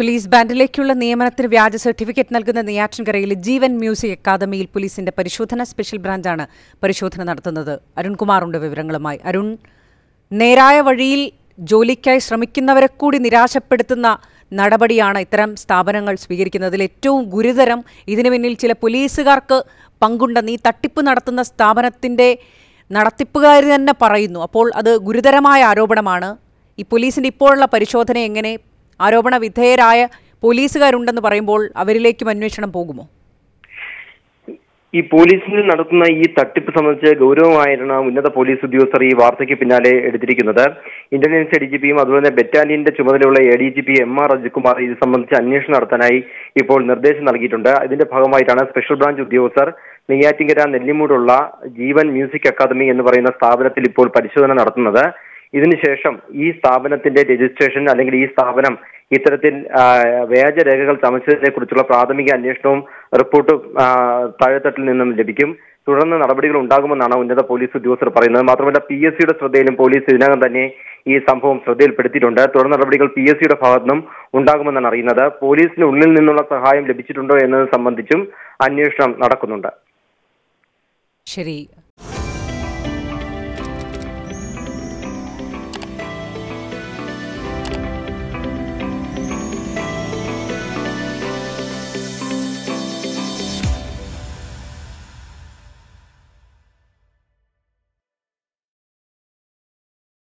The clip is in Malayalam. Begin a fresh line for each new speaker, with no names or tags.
പോലീസ് ബാൻഡിലേക്കുള്ള നിയമനത്തിന് വ്യാജ സർട്ടിഫിക്കറ്റ് നൽകുന്ന നെയ്യാറ്റിൻകരയിലെ ജീവൻ മ്യൂസിക് അക്കാദമിയിൽ പോലീസിന്റെ പരിശോധന സ്പെഷ്യൽ ബ്രാഞ്ചാണ് പരിശോധന നടത്തുന്നത് അരുൺകുമാറുണ്ട് വിവരങ്ങളുമായി അരുൺ നേരായ വഴിയിൽ ജോലിക്കായി ശ്രമിക്കുന്നവരെ കൂടി നിരാശപ്പെടുത്തുന്ന നടപടിയാണ് ഇത്തരം സ്ഥാപനങ്ങൾ സ്വീകരിക്കുന്നതിൽ ഏറ്റവും ഗുരുതരം ഇതിനു പിന്നിൽ ചില പോലീസുകാർക്ക് പങ്കുണ്ടെന്ന് ഈ തട്ടിപ്പ് നടത്തുന്ന സ്ഥാപനത്തിൻ്റെ നടത്തിപ്പുകാർ തന്നെ പറയുന്നു അപ്പോൾ അത് ഗുരുതരമായ ആരോപണമാണ് ഈ പോലീസിൻ്റെ ഇപ്പോഴുള്ള പരിശോധന എങ്ങനെ ആരോപണ വിധേയരായ പോലീസുകാരുണ്ടെന്ന് പറയുമ്പോൾ അവരിലേക്കും അന്വേഷണം പോകുമോ
ഈ പോലീസിൽ നടത്തുന്ന ഈ തട്ടിപ്പ് സംബന്ധിച്ച് ഗൗരവമായിരുന്ന ഉന്നത പോലീസ് ഉദ്യോഗസ്ഥർ ഈ വാർത്തയ്ക്ക് പിന്നാലെ എടുത്തിരിക്കുന്നത് ഇന്റലിജൻസ് എ ഡി ജി പിയും അതുപോലെ ബറ്റാലിയന്റെ ചുമതലയുള്ള A D G P M R Ajithkumar ഇത് സംബന്ധിച്ച് അന്വേഷണം നടത്താനായി ഇപ്പോൾ നിർദ്ദേശം നൽകിയിട്ടുണ്ട് ഇതിന്റെ ഭാഗമായിട്ടാണ് സ്പെഷ്യൽ ബ്രാഞ്ച് ഉദ്യോഗസ്ഥർ നെയ്യാറ്റിങ്കര നെല്ലിമൂടുള്ള ജീവൻ മ്യൂസിക് അക്കാദമി എന്ന് പറയുന്ന സ്ഥാപനത്തിൽ ഇപ്പോൾ പരിശോധന നടത്തുന്നത് ഇതിനുശേഷം ഈ സ്ഥാപനത്തിന്റെ രജിസ്ട്രേഷൻ അല്ലെങ്കിൽ ഈ സ്ഥാപനം ഇത്തരത്തിൽ വ്യാജ രേഖകൾ കുറിച്ചുള്ള പ്രാഥമിക അന്വേഷണവും റിപ്പോർട്ടും താഴെത്തട്ടിൽ നിന്നും ലഭിക്കും തുടർന്ന് നടപടികൾ ഉണ്ടാകുമെന്നാണ് ഉന്നത പോലീസ് ഉദ്യോഗസ്ഥർ പറയുന്നത് മാത്രമല്ല പി എസ് സിയുടെ ശ്രദ്ധയിലും പോലീസ് ഇതിനകം തന്നെ ഈ സംഭവം ശ്രദ്ധയിൽപ്പെടുത്തിയിട്ടുണ്ട് തുടർ നടപടികൾ പി എസ് സിയുടെ ഭാഗത്തു നിന്നും ഉണ്ടാകുമെന്നാണ് അറിയുന്നത് പോലീസിന് ഉള്ളിൽ നിന്നുള്ള സഹായം ലഭിച്ചിട്ടുണ്ടോ എന്നത് സംബന്ധിച്ചും അന്വേഷണം നടക്കുന്നുണ്ട്
ശരി